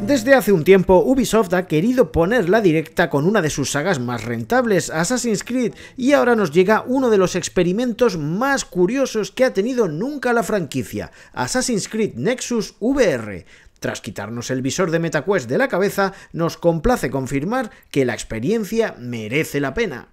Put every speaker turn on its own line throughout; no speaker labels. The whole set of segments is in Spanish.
Desde hace un tiempo, Ubisoft ha querido poner la directa con una de sus sagas más rentables, Assassin's Creed, y ahora nos llega uno de los experimentos más curiosos que ha tenido nunca la franquicia, Assassin's Creed Nexus VR. Tras quitarnos el visor de MetaQuest de la cabeza, nos complace confirmar que la experiencia merece la pena.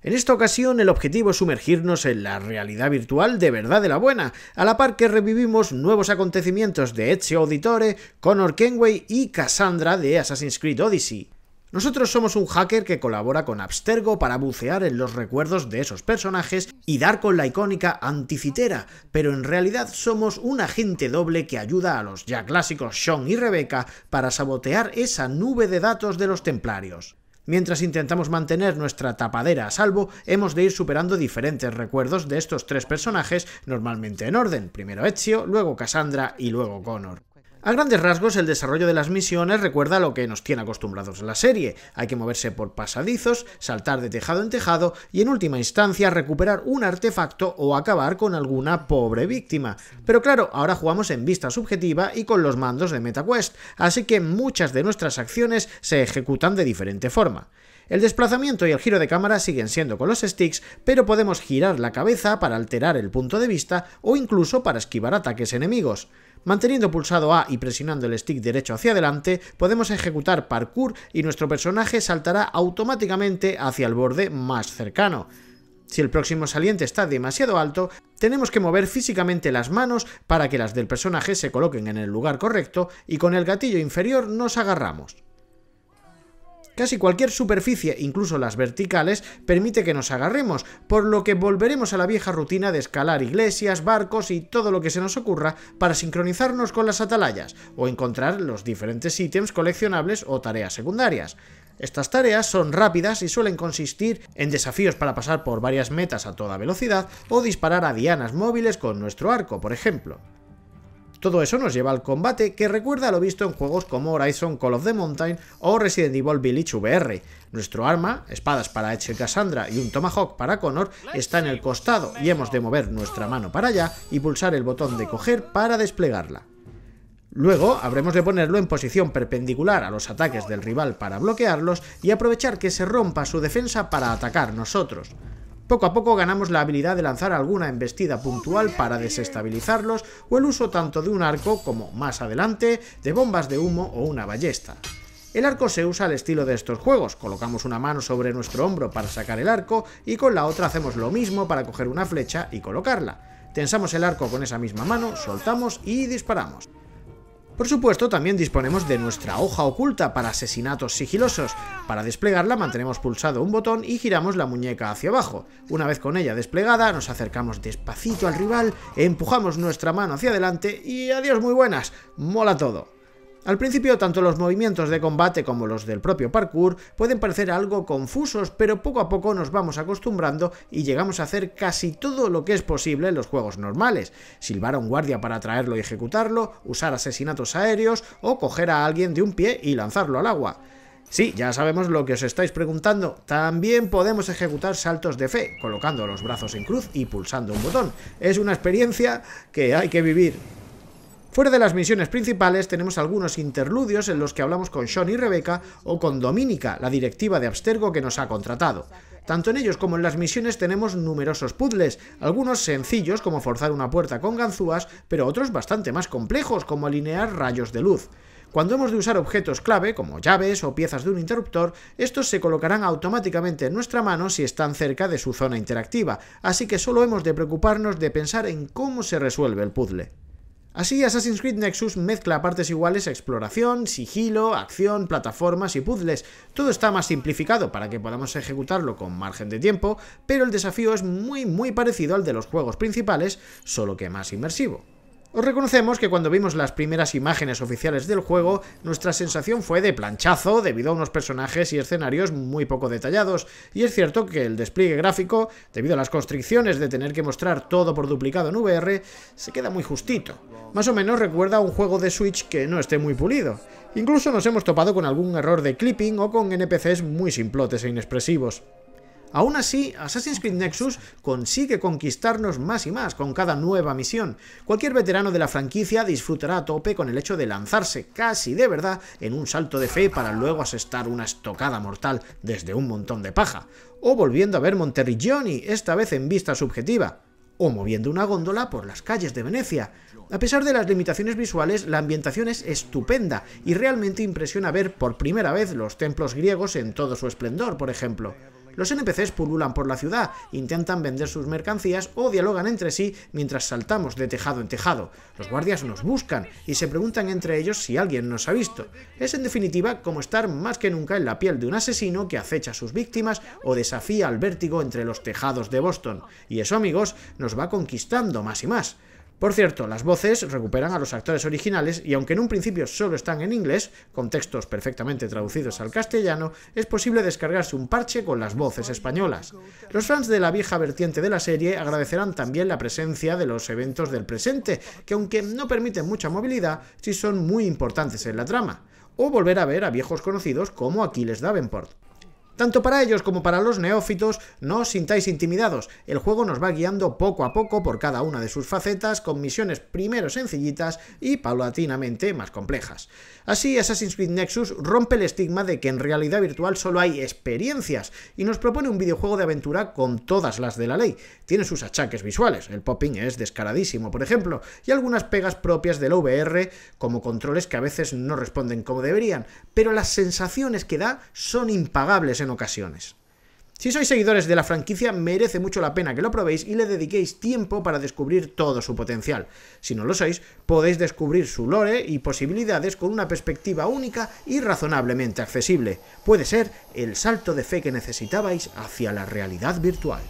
En esta ocasión el objetivo es sumergirnos en la realidad virtual de verdad de la buena, a la par que revivimos nuevos acontecimientos de Ezio Auditore, Connor Kenway y Cassandra de Assassin's Creed Odyssey. Nosotros somos un hacker que colabora con Abstergo para bucear en los recuerdos de esos personajes y dar con la icónica anticitera, pero en realidad somos un agente doble que ayuda a los ya clásicos Sean y Rebecca para sabotear esa nube de datos de los templarios. Mientras intentamos mantener nuestra tapadera a salvo, hemos de ir superando diferentes recuerdos de estos tres personajes, normalmente en orden, primero Ezio, luego Cassandra y luego Connor. A grandes rasgos, el desarrollo de las misiones recuerda a lo que nos tiene acostumbrados la serie. Hay que moverse por pasadizos, saltar de tejado en tejado y en última instancia recuperar un artefacto o acabar con alguna pobre víctima. Pero claro, ahora jugamos en vista subjetiva y con los mandos de MetaQuest, así que muchas de nuestras acciones se ejecutan de diferente forma. El desplazamiento y el giro de cámara siguen siendo con los sticks, pero podemos girar la cabeza para alterar el punto de vista o incluso para esquivar ataques enemigos. Manteniendo pulsado A y presionando el stick derecho hacia adelante, podemos ejecutar parkour y nuestro personaje saltará automáticamente hacia el borde más cercano. Si el próximo saliente está demasiado alto, tenemos que mover físicamente las manos para que las del personaje se coloquen en el lugar correcto y con el gatillo inferior nos agarramos. Casi cualquier superficie, incluso las verticales, permite que nos agarremos, por lo que volveremos a la vieja rutina de escalar iglesias, barcos y todo lo que se nos ocurra para sincronizarnos con las atalayas, o encontrar los diferentes ítems coleccionables o tareas secundarias. Estas tareas son rápidas y suelen consistir en desafíos para pasar por varias metas a toda velocidad o disparar a dianas móviles con nuestro arco, por ejemplo. Todo eso nos lleva al combate que recuerda lo visto en juegos como Horizon Call of the Mountain o Resident Evil Village VR. Nuestro arma, espadas para Edge Cassandra y un Tomahawk para Connor, está en el costado y hemos de mover nuestra mano para allá y pulsar el botón de coger para desplegarla. Luego habremos de ponerlo en posición perpendicular a los ataques del rival para bloquearlos y aprovechar que se rompa su defensa para atacar nosotros. Poco a poco ganamos la habilidad de lanzar alguna embestida puntual para desestabilizarlos o el uso tanto de un arco como, más adelante, de bombas de humo o una ballesta. El arco se usa al estilo de estos juegos, colocamos una mano sobre nuestro hombro para sacar el arco y con la otra hacemos lo mismo para coger una flecha y colocarla. Tensamos el arco con esa misma mano, soltamos y disparamos. Por supuesto, también disponemos de nuestra hoja oculta para asesinatos sigilosos. Para desplegarla mantenemos pulsado un botón y giramos la muñeca hacia abajo. Una vez con ella desplegada, nos acercamos despacito al rival, empujamos nuestra mano hacia adelante y adiós muy buenas, mola todo. Al principio, tanto los movimientos de combate como los del propio parkour pueden parecer algo confusos, pero poco a poco nos vamos acostumbrando y llegamos a hacer casi todo lo que es posible en los juegos normales. Silbar a un guardia para atraerlo y ejecutarlo, usar asesinatos aéreos o coger a alguien de un pie y lanzarlo al agua. Sí, ya sabemos lo que os estáis preguntando. También podemos ejecutar saltos de fe, colocando los brazos en cruz y pulsando un botón. Es una experiencia que hay que vivir. Fuera de las misiones principales tenemos algunos interludios en los que hablamos con Sean y Rebecca o con Dominica, la directiva de Abstergo que nos ha contratado. Tanto en ellos como en las misiones tenemos numerosos puzzles, algunos sencillos como forzar una puerta con ganzúas, pero otros bastante más complejos como alinear rayos de luz. Cuando hemos de usar objetos clave, como llaves o piezas de un interruptor, estos se colocarán automáticamente en nuestra mano si están cerca de su zona interactiva, así que solo hemos de preocuparnos de pensar en cómo se resuelve el puzzle. Así, Assassin's Creed Nexus mezcla partes iguales exploración, sigilo, acción, plataformas y puzzles. Todo está más simplificado para que podamos ejecutarlo con margen de tiempo, pero el desafío es muy muy parecido al de los juegos principales, solo que más inmersivo. Os reconocemos que cuando vimos las primeras imágenes oficiales del juego, nuestra sensación fue de planchazo debido a unos personajes y escenarios muy poco detallados, y es cierto que el despliegue gráfico, debido a las constricciones de tener que mostrar todo por duplicado en VR, se queda muy justito. Más o menos recuerda a un juego de Switch que no esté muy pulido. Incluso nos hemos topado con algún error de clipping o con NPCs muy simplotes e inexpresivos. Aún así, Assassin's Creed Nexus consigue conquistarnos más y más con cada nueva misión. Cualquier veterano de la franquicia disfrutará a tope con el hecho de lanzarse casi de verdad en un salto de fe para luego asestar una estocada mortal desde un montón de paja, o volviendo a ver Monteriggioni, esta vez en vista subjetiva, o moviendo una góndola por las calles de Venecia. A pesar de las limitaciones visuales, la ambientación es estupenda y realmente impresiona ver por primera vez los templos griegos en todo su esplendor, por ejemplo. Los NPCs pululan por la ciudad, intentan vender sus mercancías o dialogan entre sí mientras saltamos de tejado en tejado. Los guardias nos buscan y se preguntan entre ellos si alguien nos ha visto. Es en definitiva como estar más que nunca en la piel de un asesino que acecha a sus víctimas o desafía al vértigo entre los tejados de Boston. Y eso amigos nos va conquistando más y más. Por cierto, las voces recuperan a los actores originales y aunque en un principio solo están en inglés, con textos perfectamente traducidos al castellano, es posible descargarse un parche con las voces españolas. Los fans de la vieja vertiente de la serie agradecerán también la presencia de los eventos del presente, que aunque no permiten mucha movilidad, sí son muy importantes en la trama, o volver a ver a viejos conocidos como Aquiles Davenport. Tanto para ellos como para los neófitos, no os sintáis intimidados. El juego nos va guiando poco a poco por cada una de sus facetas, con misiones primero sencillitas y paulatinamente más complejas. Así, Assassin's Creed Nexus rompe el estigma de que en realidad virtual solo hay experiencias y nos propone un videojuego de aventura con todas las de la ley. Tiene sus achaques visuales, el popping es descaradísimo, por ejemplo, y algunas pegas propias del VR, como controles que a veces no responden como deberían, pero las sensaciones que da son impagables ocasiones. Si sois seguidores de la franquicia, merece mucho la pena que lo probéis y le dediquéis tiempo para descubrir todo su potencial. Si no lo sois, podéis descubrir su lore y posibilidades con una perspectiva única y razonablemente accesible. Puede ser el salto de fe que necesitabais hacia la realidad virtual.